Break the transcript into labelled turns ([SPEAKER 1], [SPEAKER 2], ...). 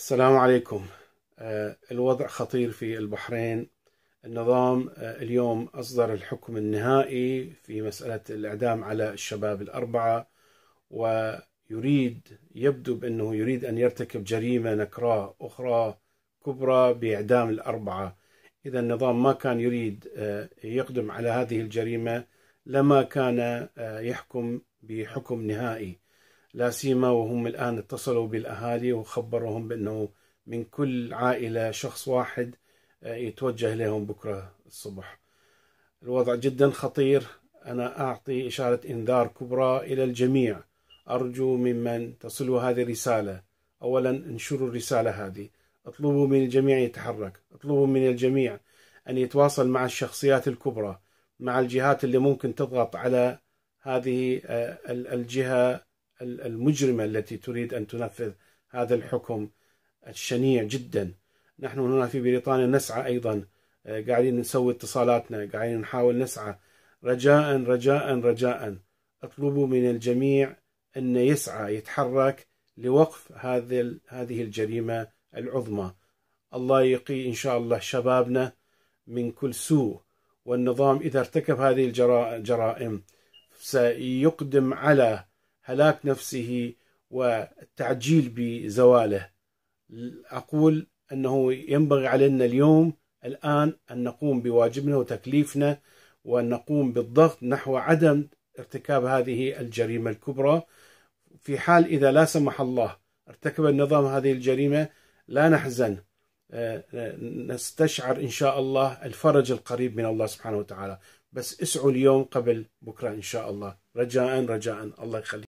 [SPEAKER 1] السلام عليكم آه، الوضع خطير في البحرين النظام آه، اليوم أصدر الحكم النهائي في مسألة الإعدام على الشباب الأربعة ويريد يبدو بأنه يريد أن يرتكب جريمة نكراء أخرى كبرى بإعدام الأربعة إذا النظام ما كان يريد آه، يقدم على هذه الجريمة لما كان يحكم بحكم نهائي لا سيما وهم الآن اتصلوا بالأهالي وخبروهم بأنه من كل عائلة شخص واحد آه، يتوجه لهم بكرة الصبح الوضع جدا خطير أنا أعطي إشارة إنذار كبرى إلى الجميع أرجو ممن تصله هذه الرسالة أولا انشروا الرسالة هذه اطلبوا من الجميع يتحرك اطلبوا من الجميع أن يتواصل مع الشخصيات الكبرى مع الجهات اللي ممكن تضغط على هذه آه، الجهة المجرمة التي تريد أن تنفذ هذا الحكم الشنيع جدا نحن هنا في بريطانيا نسعى أيضا آه، قاعدين نسوي اتصالاتنا قاعدين نحاول نسعى رجاء رجاء رجاء اطلبوا من الجميع أن يسعى يتحرك لوقف هذه هذه الجريمة العظمى الله يقي إن شاء الله شبابنا من كل سوء والنظام إذا ارتكب هذه الجرائم سيقدم على هلاك نفسه والتعجيل بزواله أقول أنه ينبغي علينا اليوم الآن أن نقوم بواجبنا وتكليفنا وأن نقوم بالضغط نحو عدم ارتكاب هذه الجريمة الكبرى في حال إذا لا سمح الله ارتكب النظام هذه الجريمة لا نحزن نستشعر إن شاء الله الفرج القريب من الله سبحانه وتعالى بس اسعوا اليوم قبل بكرة إن شاء الله رجاء رجاء الله يخليك